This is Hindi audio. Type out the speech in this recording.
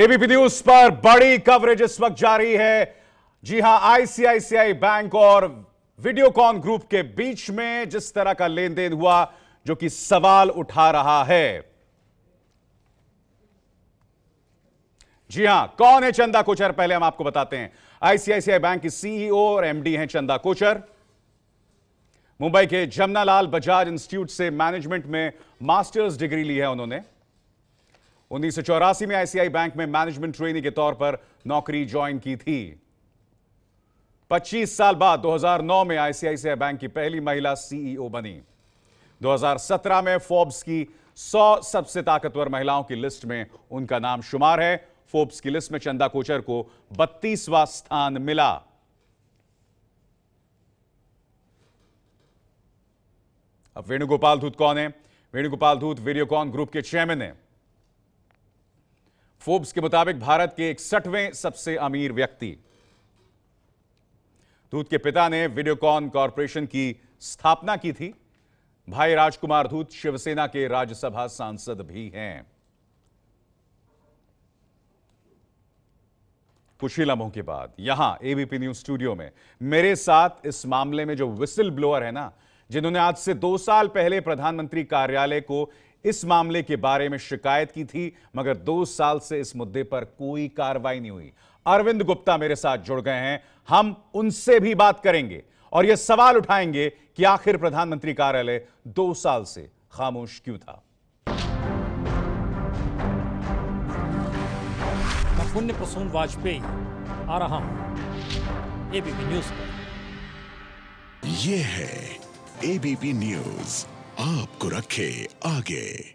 एबीपी न्यूज पर बड़ी कवरेज इस वक्त जारी है जी हां आईसीआईसीआई बैंक और वीडियोकॉन ग्रुप के बीच में जिस तरह का लेन देन हुआ जो कि सवाल उठा रहा है जी हां कौन है चंदा कोचर पहले हम आपको बताते हैं आईसीआईसीआई बैंक की सीईओ e और एमडी हैं चंदा कोचर मुंबई के जमनालाल बजाज इंस्टीट्यूट से मैनेजमेंट में मास्टर्स डिग्री ली है उन्होंने उन्नीस में आईसीआई बैंक में मैनेजमेंट ट्रेनी के तौर पर नौकरी ज्वाइन की थी 25 साल बाद 2009 में आईसीआईसीआई बैंक की पहली महिला सीईओ e बनी 2017 में फोर्ब्स की 100 सबसे ताकतवर महिलाओं की लिस्ट में उनका नाम शुमार है फोर्ब्स की लिस्ट में चंदा कोचर को बत्तीसवां स्थान मिला अब वेणुगोपाल धूत कौन है वेणुगोपाल धूत वीडियोकॉन ग्रुप के चेयरमैन है फोर्ब्स के मुताबिक भारत के इकसठवें सबसे अमीर व्यक्ति धूत के पिता ने वीडियोकॉन कॉरपोरेशन की स्थापना की थी भाई राजकुमार धूत शिवसेना के राज्यसभा सांसद भी हैं कुछ ही लम्हों के बाद यहां एबीपी न्यूज स्टूडियो में मेरे साथ इस मामले में जो विसिल ब्लोअर है ना जिन्होंने आज से दो साल पहले प्रधानमंत्री कार्यालय को इस मामले के बारे में शिकायत की थी मगर दो साल से इस मुद्दे पर कोई कार्रवाई नहीं हुई अरविंद गुप्ता मेरे साथ जुड़ गए हैं हम उनसे भी बात करेंगे और यह सवाल उठाएंगे कि आखिर प्रधानमंत्री कार्यालय दो साल से खामोश क्यों था पुण्य प्रसून वाजपेयी आ रहा हूं एबीपी न्यूज पर यह है एबीपी न्यूज आपको रखे आगे